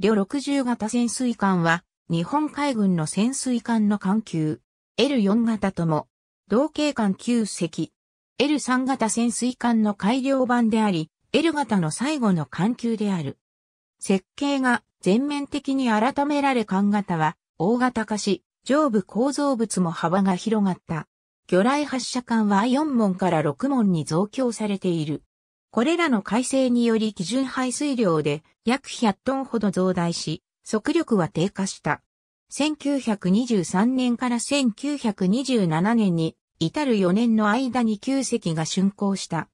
両60型潜水艦は、日本海軍の潜水艦の艦級、L4 型とも、同型艦9隻、L3 型潜水艦の改良版であり、L 型の最後の艦級である。設計が全面的に改められ艦型は、大型化し、上部構造物も幅が広がった。魚雷発射艦は4門から6門に増強されている。これらの改正により基準排水量で約100トンほど増大し、速力は低下した。1923年から1927年に至る4年の間に9隻が竣工した。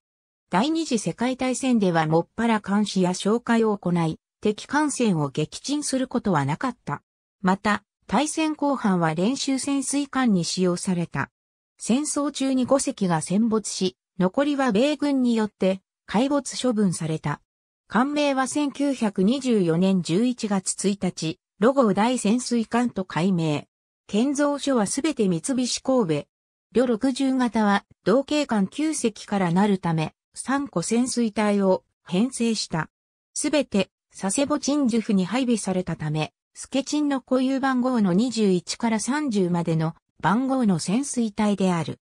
第二次世界大戦ではもっぱら監視や紹介を行い、敵艦船を撃沈することはなかった。また、対戦後半は練習潜水艦に使用された。戦争中に5隻が戦没し、残りは米軍によって海没処分された。艦名は1924年11月1日、ロゴ大潜水艦と改名。建造所はすべて三菱神戸。旅60型は同型艦9隻からなるため、3個潜水隊を編成した。すべて佐世保鎮守府に配備されたため、スケチンの固有番号の21から30までの番号の潜水隊である。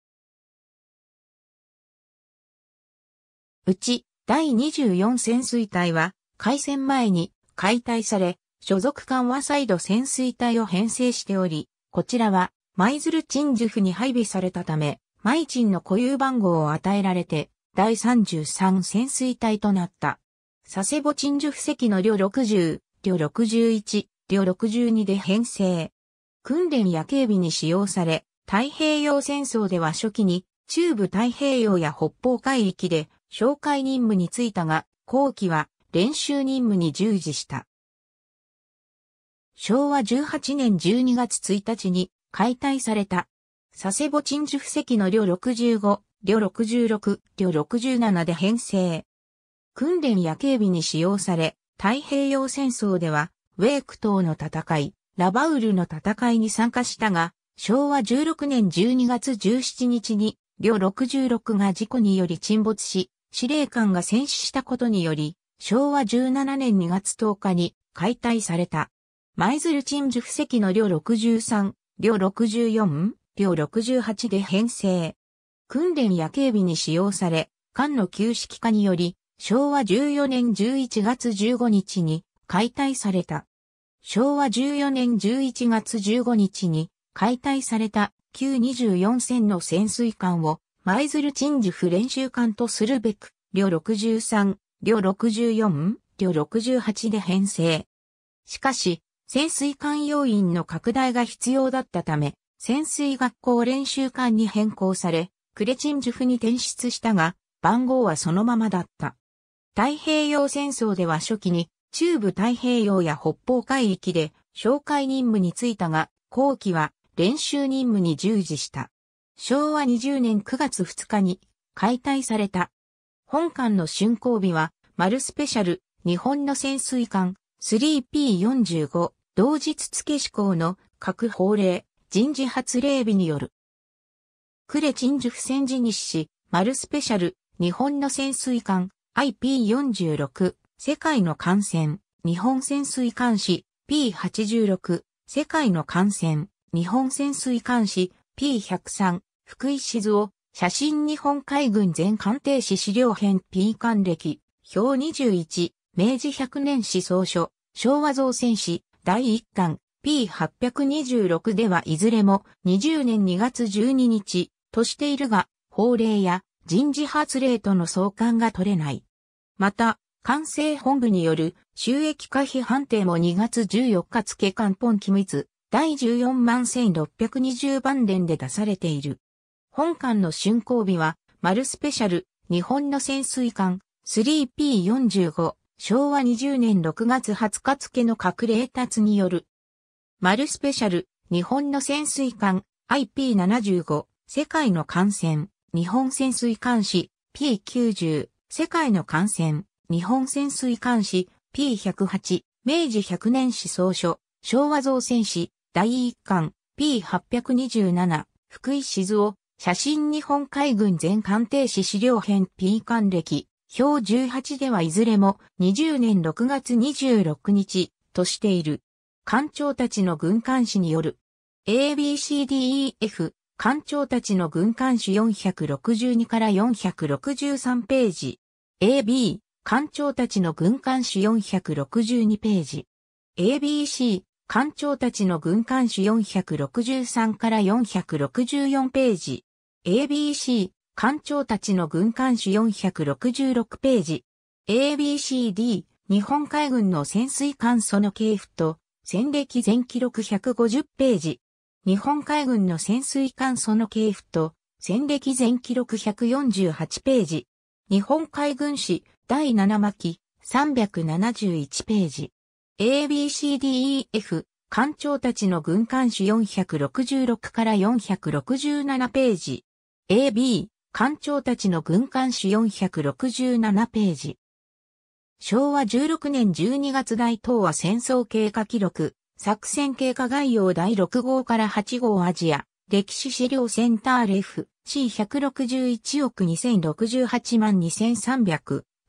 うち第24潜水隊は海戦前に解体され、所属艦は再度潜水隊を編成しており、こちらは舞鶴鎮守府に配備されたため、舞鎮の固有番号を与えられて、第33潜水隊となった。佐世保鎮守府籍の両60、両61、両62で編成。訓練や警備に使用され、太平洋戦争では初期に中部太平洋や北方海域で紹介任務に就いたが、後期は練習任務に従事した。昭和18年12月1日に解体された、佐世保鎮守布石の旅65、旅66、旅67で編成。訓練や警備に使用され、太平洋戦争では、ウェーク島の戦い、ラバウルの戦いに参加したが、昭和16年12月17日に、両66が事故により沈没し、司令官が戦死したことにより、昭和17年2月10日に解体された。舞鶴鎮守布石の両63、両64、両68で編成。訓練や警備に使用され、艦の旧式化により、昭和14年11月15日に解体された。昭和14年11月15日に解体された旧24船の潜水艦を舞鶴鎮守府練習艦とするべく、両63、両64、両68で編成。しかし、潜水艦要員の拡大が必要だったため、潜水学校練習艦に変更され、クレチンジュフに転出したが、番号はそのままだった。太平洋戦争では初期に、中部太平洋や北方海域で、紹介任務に就いたが、後期は練習任務に従事した。昭和20年9月2日に解体された。本館の竣工日は、丸スペシャル、日本の潜水艦 3P45 同日付志向の各法令、人事発令日による。クレチンジュフ戦時日誌、丸スペシャル、日本の潜水艦 IP46 世界の艦船、日本潜水艦誌、P86 世界の艦船、日本潜水艦誌、P103 福井静雄、写真日本海軍全艦艇史資料編 P 艦歴、表21、明治100年史総書、昭和造船史、第1巻、P826 ではいずれも20年2月12日としているが、法令や人事発令との相関が取れない。また、官製本部による収益可否判定も2月14日付官本機密第14万1620番連で出されている。本艦の竣工日は、マルスペシャル、日本の潜水艦、3P45、昭和20年6月20日付の隠れ達による。マルスペシャル、日本の潜水艦、IP75、世界の艦船、日本潜水艦士、P90、世界の艦船、日本潜水艦士、P108、明治100年史総書、昭和造船士、第1巻、P827、福井静夫、写真日本海軍全艦艇史資料編 P 艦歴、表18ではいずれも20年6月26日としている。艦長たちの軍艦史による ABCDEF 艦長たちの軍艦史462から463ページ AB 艦長たちの軍艦史462ページ ABC 艦長たちの軍艦史463から464ページ ABC、艦長たちの軍艦史466ページ。ABCD、日本海軍の潜水艦その系譜と、戦歴全記録150ページ。日本海軍の潜水艦その系譜と、戦歴全記録148ページ。日本海軍史第7巻371ページ。ABCDEF 艦長たちの軍艦史466から467ページ。AB、艦長たちの軍艦史467ページ。昭和16年12月大東亜戦争経過記録、作戦経過概要第6号から8号アジア、歴史資料センターレ f C161 億2068万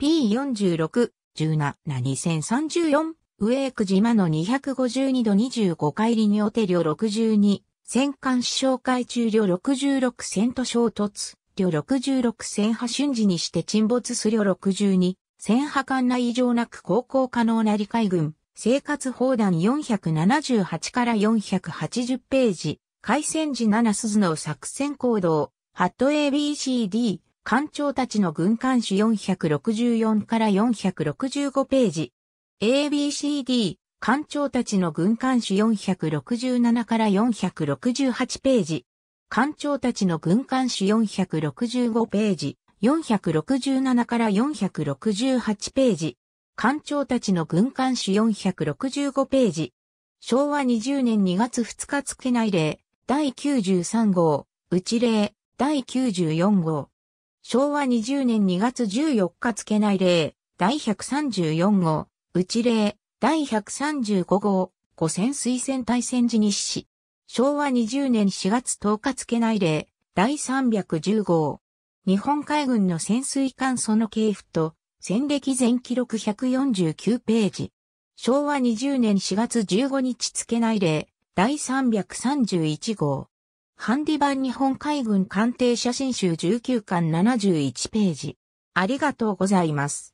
2300P46、17、2034、ウェーク島の252度25海里にお手量62、戦艦首相海中旅66戦と衝突、旅66戦破瞬時にして沈没す旅62、戦破艦内異常なく航行可能な理海軍、生活砲弾478から480ページ、海戦時7鈴の作戦行動、ハット ABCD、艦長たちの軍艦種464から465ページ。ABCD、官長たちの軍艦史467から468ページ。官長たちの軍艦史465ページ。467から468ページ。官長たちの軍艦史465ページ。昭和20年2月2日付内例、第93号、内例、第94号。昭和20年2月14日付内例、第134号、内例、第135号、五千水戦大戦時日誌。昭和20年4月10日付内令、第310号。日本海軍の潜水艦その系譜と、戦歴全記録149ページ。昭和20年4月15日付内令、第331号。ハンディ版日本海軍艦艇写真集19巻71ページ。ありがとうございます。